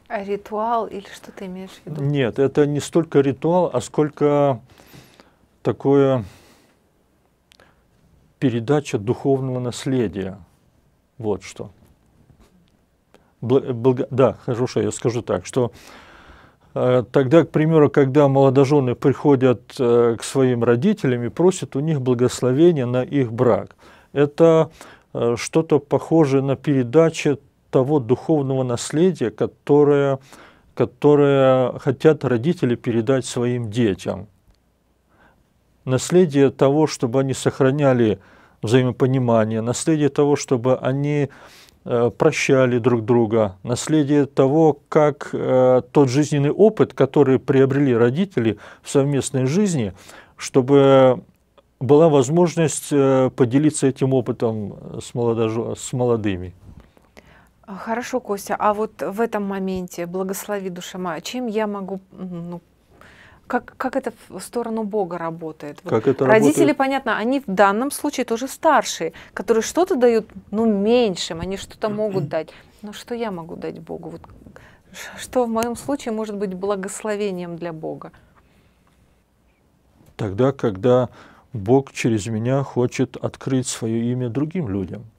А ритуал или что ты имеешь в виду? Нет, это не столько ритуал, а сколько такое передача духовного наследия. Вот что благо... да, хорошо, я скажу так, что э, Тогда, к примеру, когда молодожены приходят э, к своим родителям и просят у них благословения на их брак, это э, что-то похожее на передачу того духовного наследия, которое, которое хотят родители передать своим детям. Наследие того, чтобы они сохраняли взаимопонимание, наследие того, чтобы они Э, прощали друг друга, наследие того, как э, тот жизненный опыт, который приобрели родители в совместной жизни, чтобы была возможность э, поделиться этим опытом с, молодожу, с молодыми. Хорошо, Костя, а вот в этом моменте, благослови душа моя, чем я могу ну, как, как это в сторону Бога работает? Как это Родители, работает? понятно, они в данном случае тоже старшие, которые что-то дают, ну, меньшим, они что-то могут дать. Но ну, что я могу дать Богу? Вот, что в моем случае может быть благословением для Бога? Тогда, когда Бог через меня хочет открыть свое имя другим людям –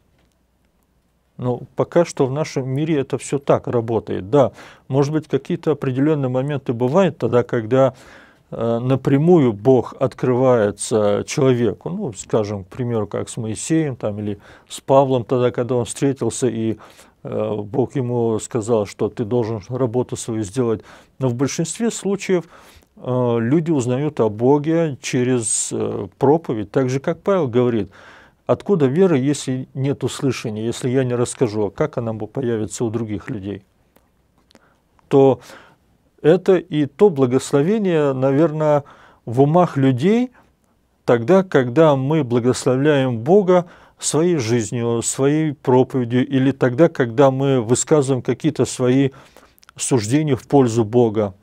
но ну, пока что в нашем мире это все так работает. Да, может быть, какие-то определенные моменты бывают тогда, когда э, напрямую Бог открывается человеку, ну, скажем, к примеру, как с Моисеем там, или с Павлом, тогда, когда он встретился, и э, Бог ему сказал, что ты должен работу свою сделать. Но в большинстве случаев э, люди узнают о Боге через э, проповедь, так же, как Павел говорит – Откуда вера, если нет услышания, если я не расскажу, а как она появится у других людей? То это и то благословение, наверное, в умах людей тогда, когда мы благословляем Бога своей жизнью, своей проповедью, или тогда, когда мы высказываем какие-то свои суждения в пользу Бога.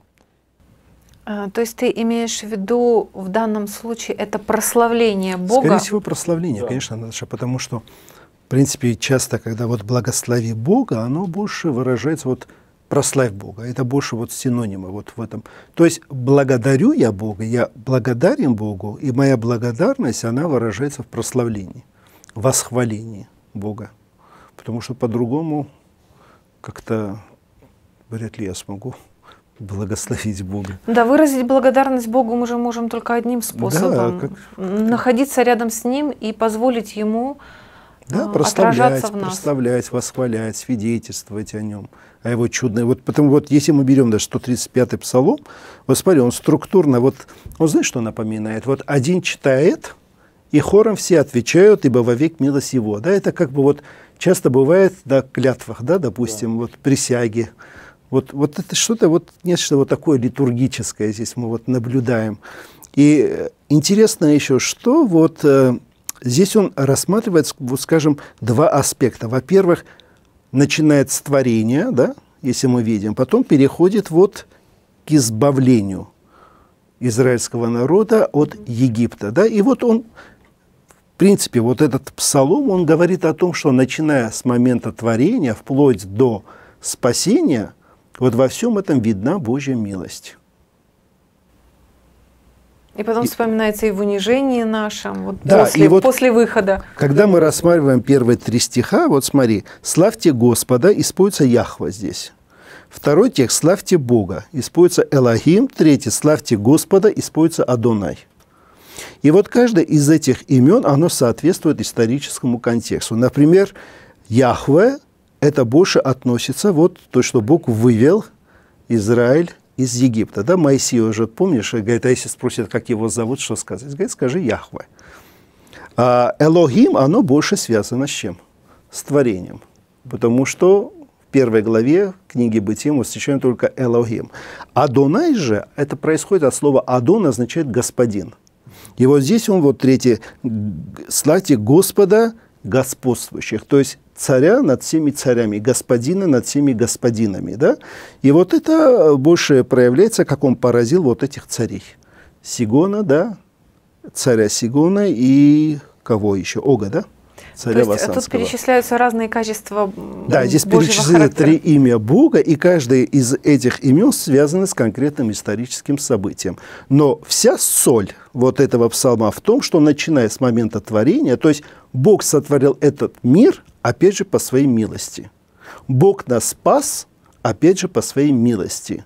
А, то есть ты имеешь в виду в данном случае это прославление Бога? Скорее всего, прославление, да. конечно, Наташа, потому что, в принципе, часто, когда вот благослови Бога, оно больше выражается вот прославь Бога. Это больше вот синонимы вот в этом. То есть благодарю я Бога, я благодарен Богу, и моя благодарность, она выражается в прославлении, восхвалении Бога. Потому что по-другому как-то вряд ли я смогу благословить Бога. Да, выразить благодарность Богу мы же можем только одним способом. Да, как, находиться рядом с Ним и позволить Ему да, а, прославлять, в нас. прославлять, восхвалять, свидетельствовать о нем, о его чудной. Вот потому вот, если мы берем даже 135-й псалом, вот смотри, он структурно, вот, он знаешь, что напоминает? Вот один читает, и хором все отвечают, ибо вовек милость его. Да, это как бы вот часто бывает на да, клятвах, да, допустим, да. вот присяги, вот, вот это что-то, вот нечто вот такое литургическое здесь мы вот наблюдаем. И э, интересно еще, что вот э, здесь он рассматривает, вот скажем, два аспекта. Во-первых, начинает с творения, да, если мы видим, потом переходит вот к избавлению израильского народа от Египта. Да? И вот он, в принципе, вот этот псалом, он говорит о том, что начиная с момента творения вплоть до спасения – вот во всем этом видна Божья милость. И потом и, вспоминается и в унижении нашем, вот да, после, и вот после выхода. Когда мы рассматриваем первые три стиха, вот смотри, «Славьте Господа», используется Яхва здесь. Второй текст «Славьте Бога», используется Элохим. Третий «Славьте Господа», используется Адонай. И вот каждое из этих имен, оно соответствует историческому контексту. Например, Яхве это больше относится, вот то, что Бог вывел Израиль из Египта. Да, Моисей уже, помнишь, говорит, а если спросят, как его зовут, что сказать? Говорит, скажи Яхве. А Элогим, оно больше связано с чем? С творением. Потому что в первой главе книги Бытия мы встречаем только Элогим. Адонай же, это происходит от слова Адон, означает «господин». И вот здесь он, вот третий, «Славьте Господа господствующих». То есть царя над всеми царями, господина над всеми господинами. Да? И вот это больше проявляется, как он поразил вот этих царей. Сигона, да, царя Сигона и кого еще? Ога, да? царя То есть тут перечисляются разные качества Да, здесь перечислены три имя Бога, и каждое из этих имен связано с конкретным историческим событием. Но вся соль вот этого псалма в том, что начиная с момента творения, то есть Бог сотворил этот мир, опять же, по своей милости. Бог нас спас, опять же, по своей милости.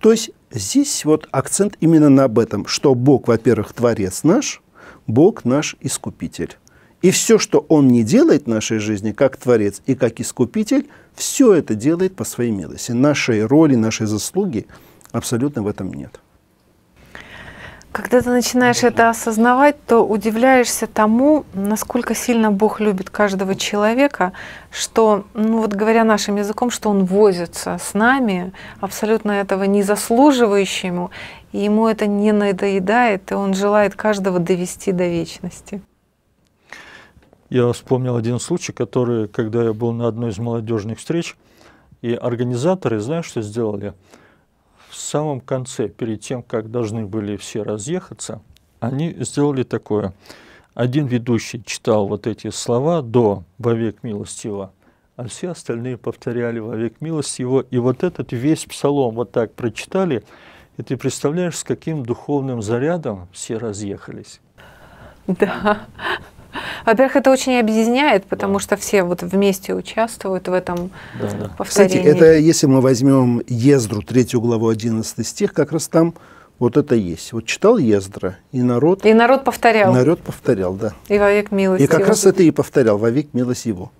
То есть здесь вот акцент именно на об этом, что Бог, во-первых, Творец наш, Бог наш Искупитель. И все, что Он не делает в нашей жизни, как Творец и как Искупитель, все это делает по своей милости. Нашей роли, нашей заслуги абсолютно в этом нет. Когда ты начинаешь это осознавать, то удивляешься тому, насколько сильно Бог любит каждого человека, что, ну вот говоря нашим языком, что Он возится с нами, абсолютно этого не заслуживающему, и Ему это не надоедает, и Он желает каждого довести до вечности. Я вспомнил один случай, который, когда я был на одной из молодежных встреч, и организаторы, знаешь, что сделали? самом конце, перед тем, как должны были все разъехаться, они сделали такое. Один ведущий читал вот эти слова до «Вовек милостива», а все остальные повторяли «Вовек милостива». И вот этот весь псалом вот так прочитали, и ты представляешь, с каким духовным зарядом все разъехались. Да, во-первых, это очень объединяет, потому да. что все вот вместе участвуют в этом да, повторении. Кстати, это если мы возьмем Ездру, третью главу, 11 стих, как раз там вот это есть. Вот читал Ездра, и народ... И народ повторял. Народ повторял, да. И вовек милость И как его. раз это и повторял, вовек милость его.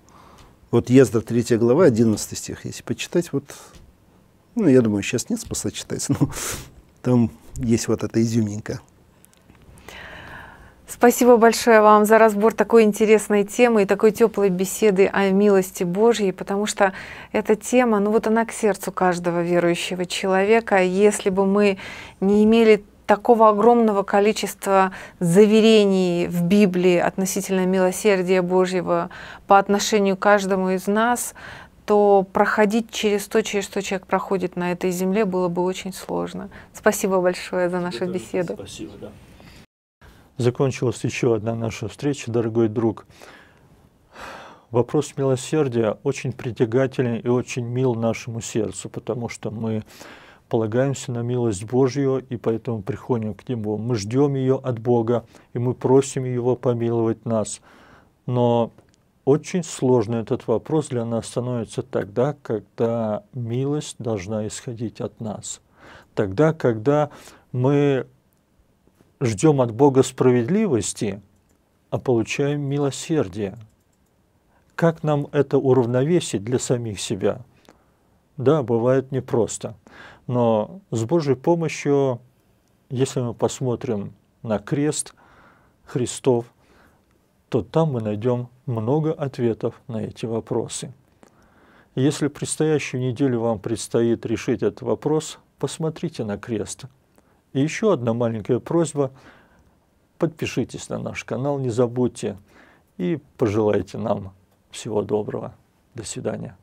Вот Ездра, 3 глава, 11 стих, если почитать, вот... Ну, я думаю, сейчас нет способности читать, *laughs* но там есть вот эта изюминка. Спасибо большое вам за разбор такой интересной темы и такой теплой беседы о милости Божьей, потому что эта тема, ну вот она к сердцу каждого верующего человека. Если бы мы не имели такого огромного количества заверений в Библии относительно милосердия Божьего по отношению к каждому из нас, то проходить через то, через что человек проходит на этой земле, было бы очень сложно. Спасибо большое за нашу беседу. Спасибо, да закончилась еще одна наша встреча, дорогой друг. Вопрос милосердия очень притягательный и очень мил нашему сердцу, потому что мы полагаемся на милость Божью и поэтому приходим к Нему. Мы ждем ее от Бога и мы просим Его помиловать нас. Но очень сложный этот вопрос для нас становится тогда, когда милость должна исходить от нас. Тогда, когда мы ждем от Бога справедливости, а получаем милосердие. Как нам это уравновесить для самих себя? Да, бывает непросто, но с Божьей помощью, если мы посмотрим на крест Христов, то там мы найдем много ответов на эти вопросы. Если предстоящую неделю вам предстоит решить этот вопрос, посмотрите на крест, и еще одна маленькая просьба. Подпишитесь на наш канал, не забудьте. И пожелайте нам всего доброго. До свидания.